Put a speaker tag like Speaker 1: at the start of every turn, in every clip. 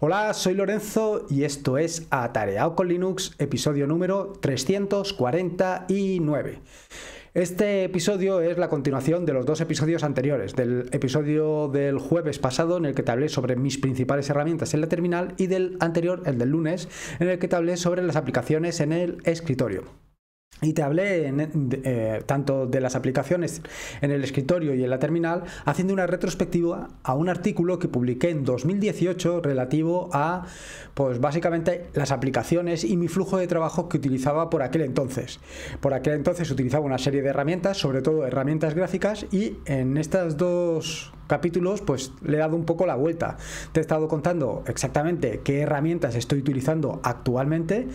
Speaker 1: Hola, soy Lorenzo y esto es Atareado con Linux, episodio número 349. Este episodio es la continuación de los dos episodios anteriores, del episodio del jueves pasado en el que te hablé sobre mis principales herramientas en la terminal y del anterior, el del lunes, en el que te hablé sobre las aplicaciones en el escritorio. Y te hablé eh, tanto de las aplicaciones en el escritorio y en la terminal, haciendo una retrospectiva a un artículo que publiqué en 2018 relativo a, pues básicamente, las aplicaciones y mi flujo de trabajo que utilizaba por aquel entonces. Por aquel entonces utilizaba una serie de herramientas, sobre todo herramientas gráficas, y en estas dos capítulos, pues le he dado un poco la vuelta. Te he estado contando exactamente qué herramientas estoy utilizando actualmente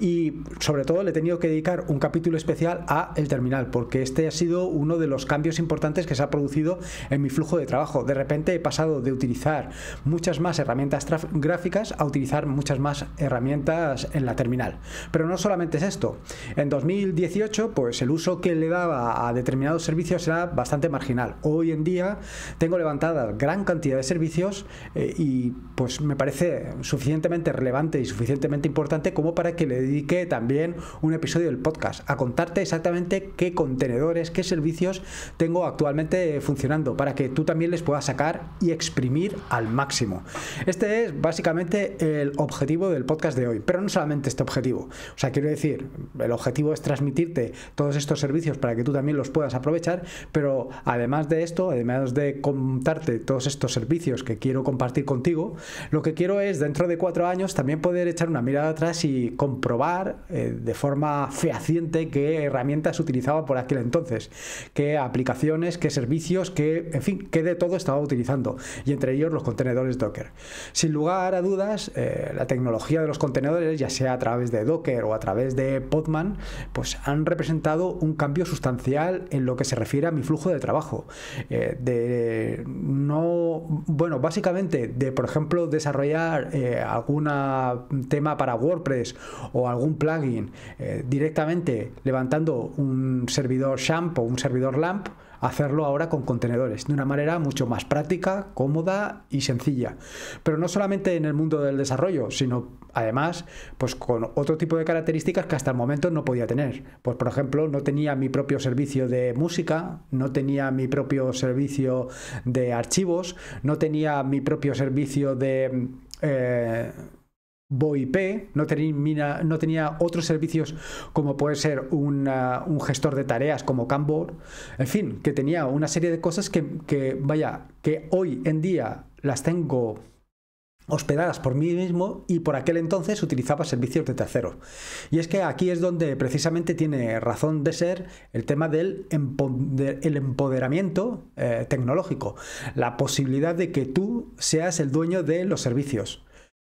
Speaker 1: y sobre todo le he tenido que dedicar un capítulo especial a el terminal, porque este ha sido uno de los cambios importantes que se ha producido en mi flujo de trabajo. De repente he pasado de utilizar muchas más herramientas gráficas a utilizar muchas más herramientas en la terminal. Pero no solamente es esto. En 2018, pues el uso que le daba a determinados servicios era bastante marginal. Hoy en día tengo levantada gran cantidad de servicios eh, y pues me parece suficientemente relevante y suficientemente importante como para que le dedique también un episodio del podcast a contarte exactamente qué contenedores, qué servicios tengo actualmente funcionando para que tú también les puedas sacar y exprimir al máximo. Este es básicamente el objetivo del podcast de hoy, pero no solamente este objetivo. O sea, quiero decir, el objetivo es transmitirte todos estos servicios para que tú también los puedas aprovechar, pero además de esto, además de con todos estos servicios que quiero compartir contigo, lo que quiero es dentro de cuatro años también poder echar una mirada atrás y comprobar eh, de forma fehaciente qué herramientas utilizaba por aquel entonces, qué aplicaciones, qué servicios, qué, en fin, qué de todo estaba utilizando y entre ellos los contenedores Docker. Sin lugar a dudas, eh, la tecnología de los contenedores, ya sea a través de Docker o a través de Podman, pues han representado un cambio sustancial en lo que se refiere a mi flujo de trabajo. Eh, de no, bueno, básicamente de, por ejemplo, desarrollar eh, algún tema para WordPress o algún plugin eh, directamente levantando un servidor SHAMP o un servidor LAMP, hacerlo ahora con contenedores, de una manera mucho más práctica, cómoda y sencilla. Pero no solamente en el mundo del desarrollo, sino además pues con otro tipo de características que hasta el momento no podía tener. Pues por ejemplo, no tenía mi propio servicio de música, no tenía mi propio servicio de archivos, no tenía mi propio servicio de eh, VoIP, no tenía, otros servicios como puede ser un gestor de tareas como Canboard, en fin, que tenía una serie de cosas que, vaya, que hoy en día las tengo hospedadas por mí mismo y por aquel entonces utilizaba servicios de terceros. Y es que aquí es donde precisamente tiene razón de ser el tema del empoderamiento eh, tecnológico, la posibilidad de que tú seas el dueño de los servicios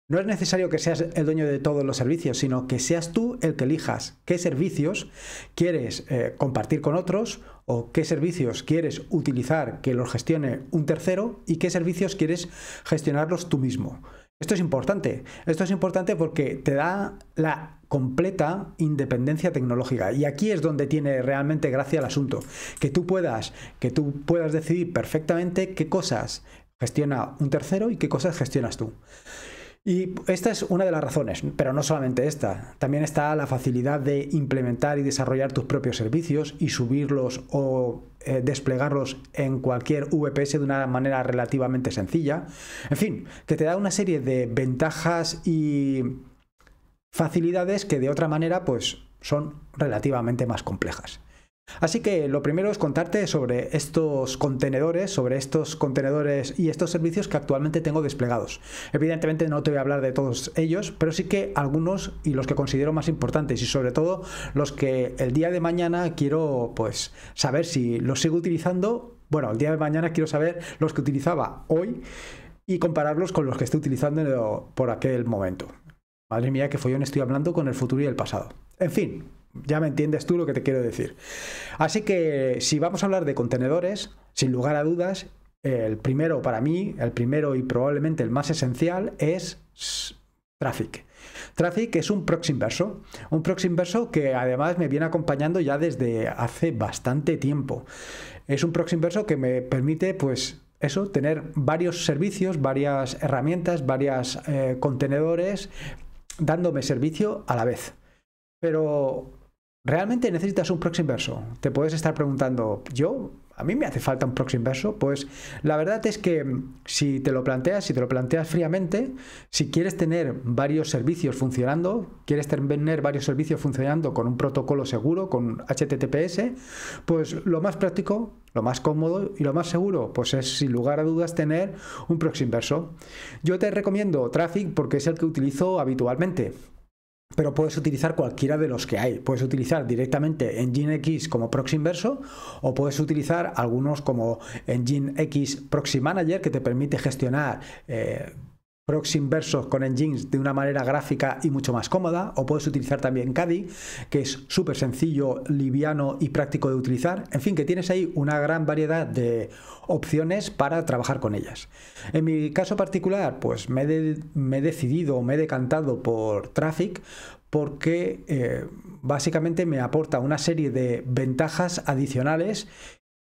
Speaker 1: no es necesario que seas el dueño de todos los servicios, sino que seas tú el que elijas qué servicios quieres eh, compartir con otros o qué servicios quieres utilizar que los gestione un tercero y qué servicios quieres gestionarlos tú mismo. Esto es importante. Esto es importante porque te da la completa independencia tecnológica. Y aquí es donde tiene realmente gracia el asunto. Que tú puedas, que tú puedas decidir perfectamente qué cosas gestiona un tercero y qué cosas gestionas tú. Y esta es una de las razones, pero no solamente esta. También está la facilidad de implementar y desarrollar tus propios servicios y subirlos o eh, desplegarlos en cualquier VPS de una manera relativamente sencilla. En fin, que te da una serie de ventajas y facilidades que de otra manera pues son relativamente más complejas. Así que lo primero es contarte sobre estos contenedores, sobre estos contenedores y estos servicios que actualmente tengo desplegados. Evidentemente no te voy a hablar de todos ellos, pero sí que algunos y los que considero más importantes y sobre todo los que el día de mañana quiero pues saber si los sigo utilizando. Bueno, el día de mañana quiero saber los que utilizaba hoy y compararlos con los que estoy utilizando por aquel momento. Madre mía, que follón estoy hablando con el futuro y el pasado. En fin, ya me entiendes tú lo que te quiero decir. Así que si vamos a hablar de contenedores, sin lugar a dudas, el primero para mí, el primero y probablemente el más esencial es Traffic. Traffic es un proxy inverso, un proxy inverso que además me viene acompañando ya desde hace bastante tiempo. Es un proxy inverso que me permite pues eso, tener varios servicios, varias herramientas, varios eh, contenedores dándome servicio a la vez. Pero ¿Realmente necesitas un proxy inverso? Te puedes estar preguntando, ¿yo? ¿A mí me hace falta un proxy inverso? Pues la verdad es que mm, si te lo planteas, si te lo planteas fríamente, si quieres tener varios servicios funcionando, quieres tener varios servicios funcionando con un protocolo seguro, con HTTPS, pues lo más práctico, lo más cómodo y lo más seguro, pues es sin lugar a dudas tener un proxy inverso. Yo te recomiendo Traffic porque es el que utilizo habitualmente pero puedes utilizar cualquiera de los que hay. Puedes utilizar directamente X como proxy inverso o puedes utilizar algunos como X Proxy Manager que te permite gestionar eh, proxy inversos con engines de una manera gráfica y mucho más cómoda, o puedes utilizar también Kadi que es súper sencillo, liviano y práctico de utilizar. En fin, que tienes ahí una gran variedad de opciones para trabajar con ellas. En mi caso particular, pues me, he decidido, me he decantado por Traffic porque eh, básicamente me aporta una serie de ventajas adicionales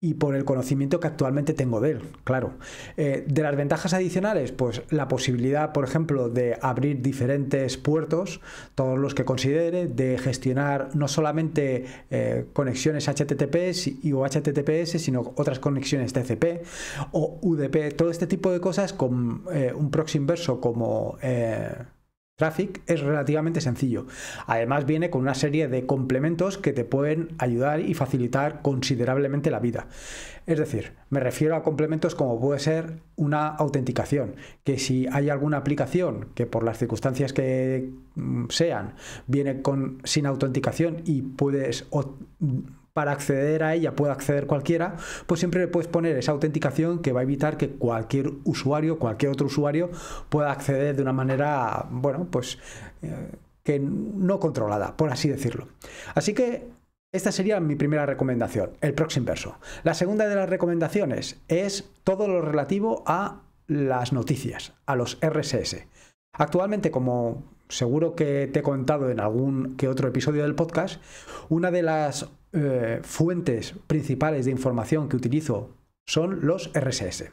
Speaker 1: y por el conocimiento que actualmente tengo de él, claro. Eh, de las ventajas adicionales, pues la posibilidad, por ejemplo, de abrir diferentes puertos, todos los que considere, de gestionar no solamente eh, conexiones HTTP y, o HTTPS, sino otras conexiones TCP o UDP, todo este tipo de cosas con eh, un proxy inverso como... Traffic es relativamente sencillo. Además viene con una serie de complementos que te pueden ayudar y facilitar considerablemente la vida. Es decir, me refiero a complementos como puede ser una autenticación, que si hay alguna aplicación que por las circunstancias que mm, sean viene con sin autenticación y puedes para acceder a ella pueda acceder cualquiera, pues siempre le puedes poner esa autenticación que va a evitar que cualquier usuario, cualquier otro usuario, pueda acceder de una manera, bueno, pues eh, que no controlada, por así decirlo. Así que esta sería mi primera recomendación, el proxy inverso. La segunda de las recomendaciones es todo lo relativo a las noticias, a los RSS. Actualmente, como seguro que te he contado en algún que otro episodio del podcast, una de las eh, fuentes principales de información que utilizo son los RSS.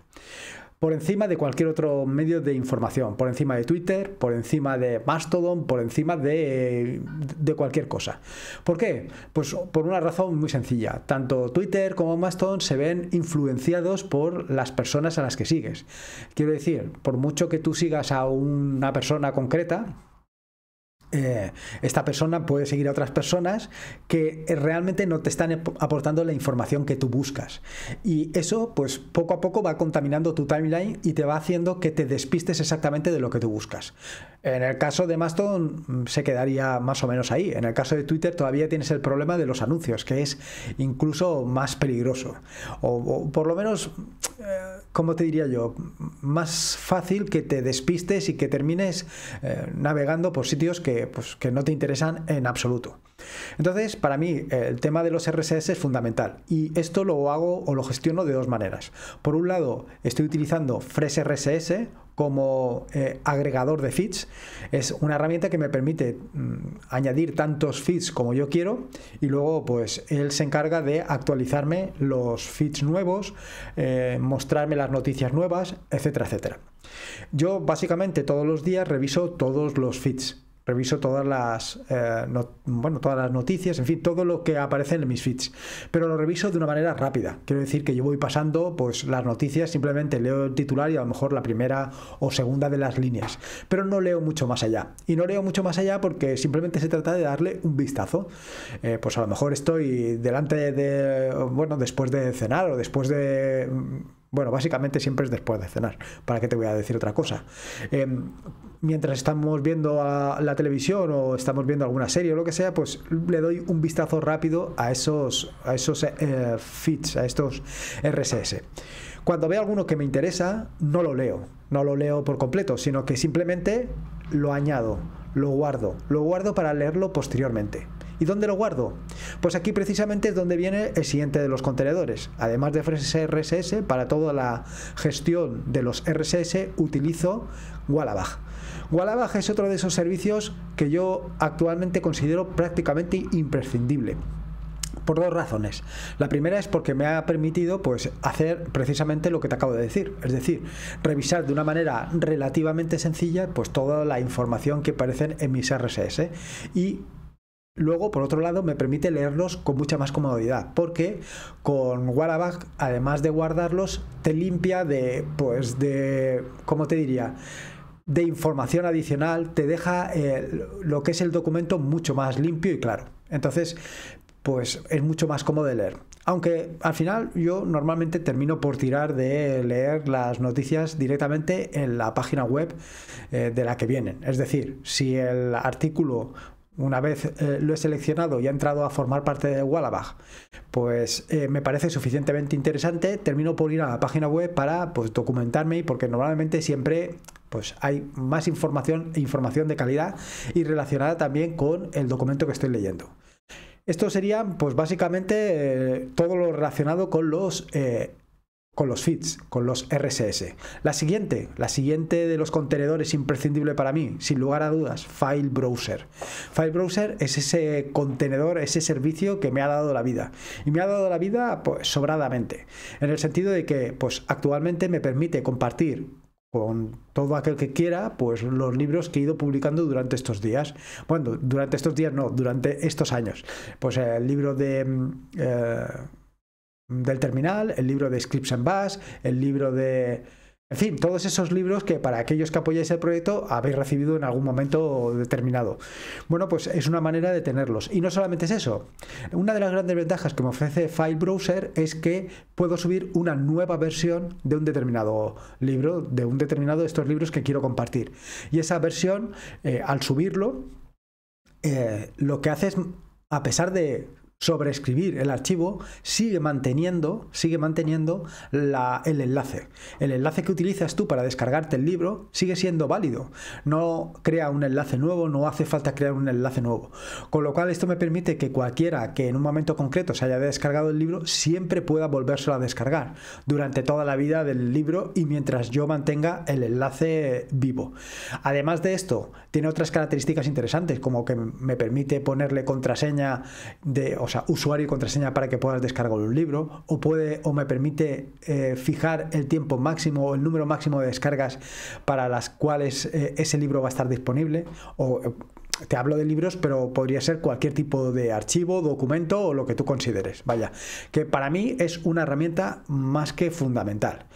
Speaker 1: Por encima de cualquier otro medio de información, por encima de Twitter, por encima de Mastodon, por encima de, de cualquier cosa. ¿Por qué? Pues por una razón muy sencilla. Tanto Twitter como Mastodon se ven influenciados por las personas a las que sigues. Quiero decir, por mucho que tú sigas a una persona concreta, eh, esta persona puede seguir a otras personas que eh, realmente no te están aportando la información que tú buscas. Y eso, pues poco a poco va contaminando tu timeline y te va haciendo que te despistes exactamente de lo que tú buscas. En el caso de Mastodon mm, se quedaría más o menos ahí. En el caso de Twitter todavía tienes el problema de los anuncios, que es incluso más peligroso. O, por lo menos, como eh, ¿cómo te diría yo? Más fácil que te despistes y que termines navegando por sitios que pues, que no te interesan en absoluto. Entonces, para mí, el tema de los RSS es fundamental y esto lo hago o lo gestiono de dos maneras. Por un lado, estoy utilizando Fresh RSS como eh, agregador de feeds. Es una herramienta que me permite mm, añadir tantos feeds como yo quiero y luego pues él se encarga de actualizarme los feeds nuevos, eh, mostrarme las noticias nuevas, etcétera, etcétera. Yo básicamente todos los días reviso todos los feeds reviso todas las, eh, bueno, todas las noticias, en fin, todo lo que aparece en mis feeds. Pero lo reviso de una manera rápida. Quiero decir que yo voy pasando pues, las noticias, simplemente leo el titular y a lo mejor la primera o segunda de las líneas. Pero no leo mucho más allá. Y no leo mucho más allá porque simplemente se trata de darle un vistazo. Eh, pues a lo mejor estoy delante de, bueno, después de cenar o después de bueno, básicamente siempre es después de cenar. ¿Para qué te voy a decir otra cosa? Em, mientras estamos viendo la televisión o estamos viendo alguna serie o lo que sea, pues le doy un vistazo rápido a esos, a esos eh, feeds, a estos RSS. Cuando veo alguno que me interesa, no lo leo. No lo leo por completo, sino que simplemente lo añado, lo guardo. Lo guardo para leerlo posteriormente. ¿Y dónde lo guardo? Pues aquí precisamente es donde viene el siguiente de los contenedores. Además de RSS, para toda la gestión de los RSS utilizo Wallabag. Wallabag es otro de esos servicios que yo actualmente considero prácticamente imprescindible por dos razones. La primera es porque me ha permitido pues hacer precisamente lo que te acabo de decir, es decir, revisar de una manera relativamente sencilla pues toda la información que aparece en mis RSS y Luego, por otro lado, me permite leerlos con mucha más comodidad, porque con Wallabag, además de guardarlos, te limpia de, pues, de, ¿cómo te diría? De información adicional, te deja eh, lo que es el documento mucho más limpio y claro. Entonces, pues es mucho más cómodo de leer. Aunque al final yo normalmente termino por tirar de leer las noticias directamente en la página web eh, de la que vienen. Es decir, si el artículo una vez eh, lo he seleccionado y ha entrado a formar parte de Wallabag, pues eh, me parece suficientemente interesante, termino por ir a la página web para pues, documentarme porque normalmente siempre pues, hay más información, información de calidad y relacionada también con el documento que estoy leyendo. Esto sería pues básicamente eh, todo lo relacionado con los con los feeds, con los RSS. La siguiente, la siguiente de los contenedores imprescindible para mí, sin lugar a dudas, File Browser. File Browser es ese contenedor, ese servicio que me ha dado la vida. Y me ha dado la vida pues, sobradamente, en el sentido de que pues, actualmente me permite compartir con todo aquel que quiera, pues los libros que he ido publicando durante estos días. Bueno, durante estos días no, durante estos años. Pues el libro de... Mm, eh, del terminal, el libro de Scripts en bash, el libro de... En fin, todos esos libros que para aquellos que apoyáis el proyecto habéis recibido en algún momento determinado. Bueno, pues es una manera de tenerlos. Y no solamente es eso. Una de las grandes ventajas que me ofrece File Browser es que puedo subir una nueva versión de un determinado libro, de un determinado de estos libros que quiero compartir. Y esa versión, eh, al subirlo, eh, lo que hace es, a pesar de sobreescribir el archivo, sigue manteniendo, sigue manteniendo el enlace. El enlace que utilizas tú para descargarte el libro sigue siendo válido. No crea un enlace nuevo, no hace falta crear un enlace nuevo. Con lo cual esto me permite que cualquiera que en un momento concreto se haya descargado el libro siempre pueda volvérselo a descargar durante toda la vida del libro y mientras yo mantenga el enlace vivo. Además de esto, tiene otras características interesantes como que me permite ponerle contraseña de, o usuario y contraseña para que puedas descargar un libro, o puede o me permite eh, fijar el tiempo máximo o el número máximo de descargas para las cuales eh, ese libro va a estar disponible, o eh, te hablo de libros, pero podría ser cualquier tipo de archivo, documento o lo que tú consideres. Vaya, que para mí es una herramienta más que fundamental.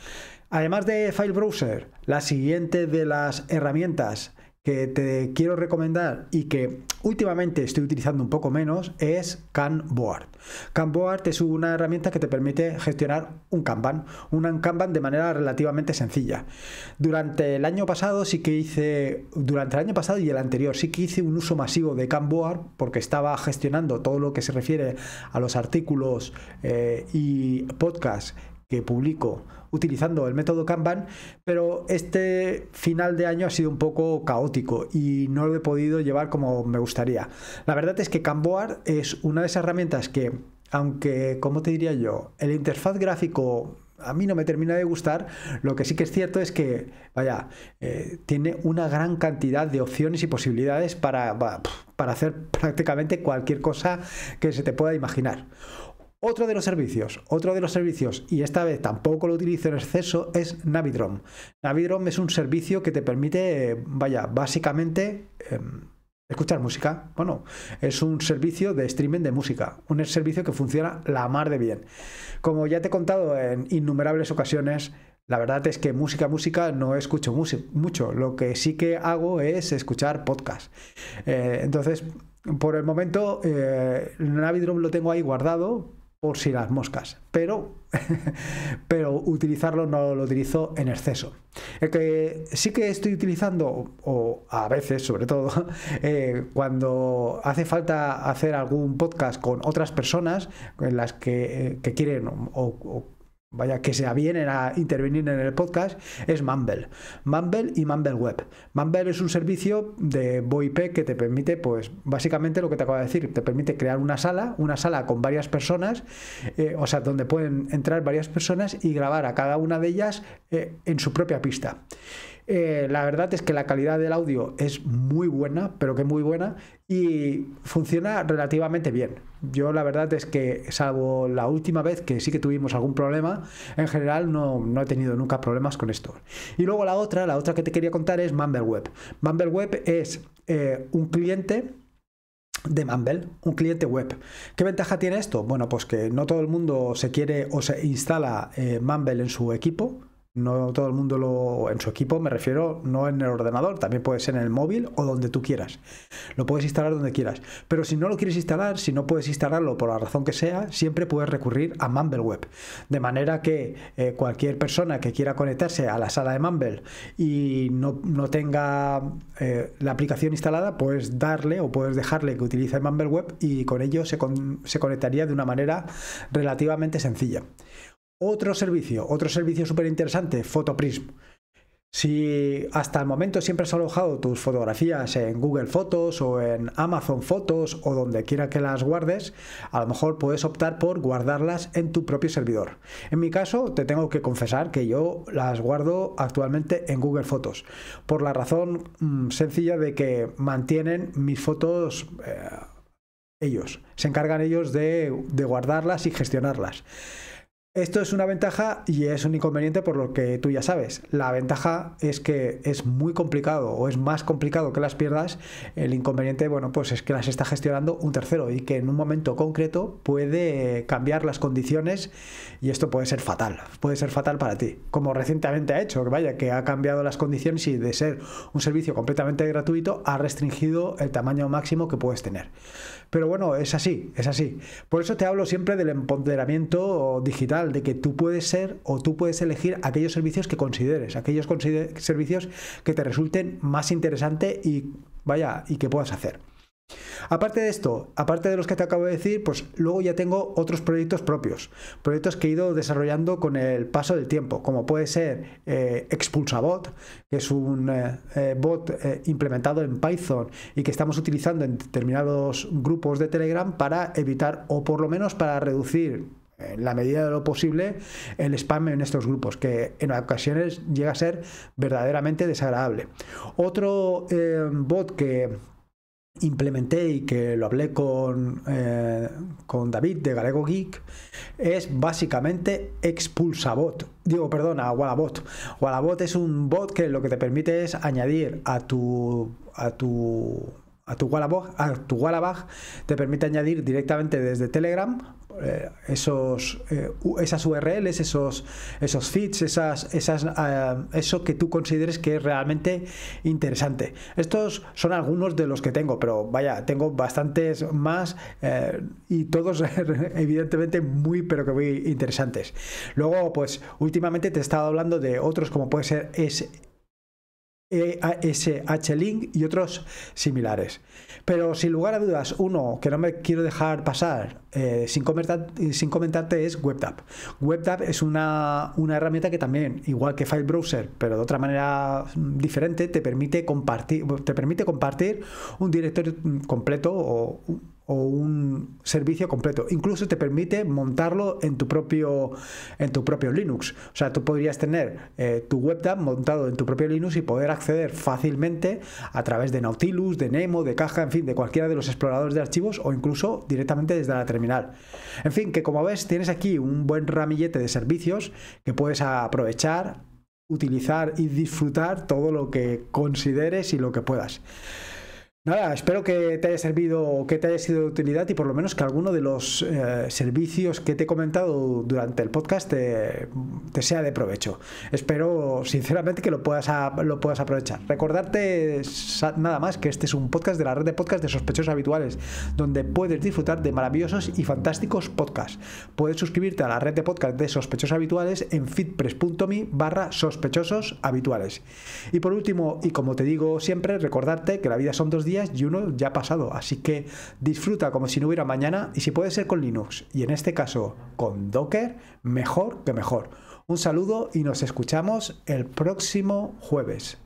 Speaker 1: Además de File Browser, la siguiente de las herramientas que te quiero recomendar y que últimamente estoy utilizando un poco menos es CanBoard. CanBoard es una herramienta que te permite gestionar un Kanban, un Kanban de manera relativamente sencilla. Durante el año pasado sí que hice, durante el año pasado y el anterior sí que hice un uso masivo de CanBoard porque estaba gestionando todo lo que se refiere a los artículos eh, y podcasts que publico utilizando el método Kanban, pero este final de año ha sido un poco caótico y no lo he podido llevar como me gustaría. La verdad es que Kanboard es una de esas herramientas que, aunque, como te diría yo? El interfaz gráfico a mí no me termina de gustar, lo que sí que es cierto es que, vaya, eh, tiene una gran cantidad de opciones y posibilidades para, para hacer prácticamente cualquier cosa que se te pueda imaginar. Otro de los servicios, otro de los servicios, y esta vez tampoco lo utilizo en exceso, es Navidrom. Navidrom es un servicio que te permite, vaya, básicamente... Em, escuchar música. Bueno, es un servicio de streaming de música, un servicio que funciona la mar de bien. Como ya te he contado en innumerables ocasiones, la verdad es que música, música no escucho mucho. Lo que sí que hago es escuchar podcast. Eh, entonces, por el momento, eh, Navidrom lo tengo ahí guardado por si las moscas, pero, pero utilizarlo no lo utilizo en exceso. que sí que estoy utilizando, o a veces sobre todo, eh, cuando hace falta hacer algún podcast con otras personas en las que, eh, que quieren o vaya que se avienen a intervenir en el podcast, es Mumble. Mumble y Mumble Web. Mumble es un servicio de VoIP que te permite, pues básicamente lo que te acabo de decir, te permite crear una sala, una sala con varias personas, eh, o sea, donde pueden entrar varias personas y grabar a cada una de ellas eh, en su propia pista. Eh, la verdad es que la calidad del audio es muy buena, pero que muy buena, y funciona relativamente bien. Yo la verdad es que, salvo la última vez que sí que tuvimos algún problema, en general no, he tenido nunca problemas con esto. Y luego la otra, la otra que te quería contar es Web. MumbleWeb. Web es eh, un cliente de Mumble, un cliente web. ¿Qué ventaja tiene esto? Bueno, pues que no todo el mundo se quiere o se instala eh, Mumble en su equipo. No todo el mundo lo. En su equipo, me refiero, no en el ordenador, también puede ser en el móvil o donde tú quieras. Lo puedes instalar donde quieras. Pero si no lo quieres instalar, si no puedes instalarlo por la razón que sea, siempre puedes recurrir a Mumble Web. De manera que eh, cualquier persona que quiera conectarse a la sala de Mumble y no, tenga eh, la aplicación instalada, puedes darle o puedes dejarle que utilice Mumble Web y con ello se, se conectaría de una manera relativamente sencilla. Otro servicio, otro servicio súper interesante, Photoprism. Si hasta el momento siempre has alojado tus fotografías en Google Fotos o en Amazon Fotos o donde quiera que las guardes, a lo mejor puedes optar por guardarlas en tu propio servidor. En mi caso, te tengo que confesar que yo las guardo actualmente en Google Fotos, por la razón mm, sencilla de que mantienen mis fotos... Eh, ellos, se encargan ellos de guardarlas y gestionarlas. Esto es una ventaja y es un inconveniente por lo que tú ya sabes. La ventaja es que es muy complicado o es más complicado que las pierdas. El inconveniente, bueno, pues es que las está gestionando un tercero y que en un momento concreto puede cambiar las condiciones y esto puede ser fatal. Puede ser fatal para ti. Como recientemente ha hecho, que vaya, que ha cambiado las condiciones y de ser un servicio completamente gratuito ha restringido el tamaño máximo que puedes tener. Pero bueno, es así, es así. Por eso te hablo siempre del empoderamiento digital de que tú puedes ser o tú puedes elegir aquellos servicios que consideres, aquellos servicios que te resulten más interesante y vaya, y que puedas hacer. Aparte de esto, aparte de los que te acabo de decir, pues luego ya tengo otros proyectos propios, proyectos que he ido desarrollando con el paso del tiempo, como puede ser eh, ExpulsaBot, que es un eh, eh, bot implementado en Python y que estamos utilizando en determinados grupos de Telegram para evitar o por lo menos para reducir en la medida de lo posible el spam en estos grupos, que en ocasiones llega a ser verdaderamente desagradable. Otro eh, bot que implementé y que lo hablé con, eh, con David de Galego Geek es básicamente Expulsabot. Digo, perdona, Wallabot. Wallabot es un bot que lo que te permite es añadir a tu a tu a tu a tu Wallabag te permite añadir directamente desde Telegram eh, esos, eh, esas URLs, esos, esos feeds, esas, esas, eh, eso que tú consideres que es realmente interesante. Estos son algunos de los que tengo, pero vaya, tengo bastantes más y todos evidentemente muy, pero que muy interesantes. Luego, pues últimamente te he estado hablando de otros como puede ser es ESH-Link y otros similares. Pero sin lugar a dudas, uno que no me quiero dejar pasar eh, sin, comentar, sin, comentarte es WebTap. WebTap es una, una, herramienta que también, igual que File Browser, pero de otra manera mm, diferente, te permite compartir, te permite compartir un directorio mm, completo o o un servicio completo. Incluso te permite montarlo en tu propio, en tu propio Linux. O sea, tú podrías tener eh, tu WebDAV montado en tu propio Linux y poder acceder fácilmente a través de Nautilus, de Nemo, de Caja, en fin, de cualquiera de los exploradores de archivos o incluso directamente desde la terminal. En fin, que como ves tienes aquí un buen ramillete de servicios que puedes aprovechar, utilizar y disfrutar todo lo que consideres y lo que puedas. Nada, espero que te haya servido, que te haya sido de utilidad y por lo menos que alguno de los eh, servicios que te he comentado durante el podcast te, sea de provecho. Espero sinceramente que lo puedas, lo puedas aprovechar. Recordarte nada más que este es un podcast de la red de podcast de sospechosos habituales, donde puedes disfrutar de maravillosos y fantásticos podcasts. Puedes suscribirte a la red de podcast de sospechosos habituales en fitpress.me barra sospechosos habituales. Y por último, y como te digo siempre, recordarte que la vida son dos días y uno ya ha pasado. Así que disfruta como si no hubiera mañana y si puede ser con Linux y en este caso con Docker, mejor que mejor. Un saludo y nos escuchamos el próximo jueves.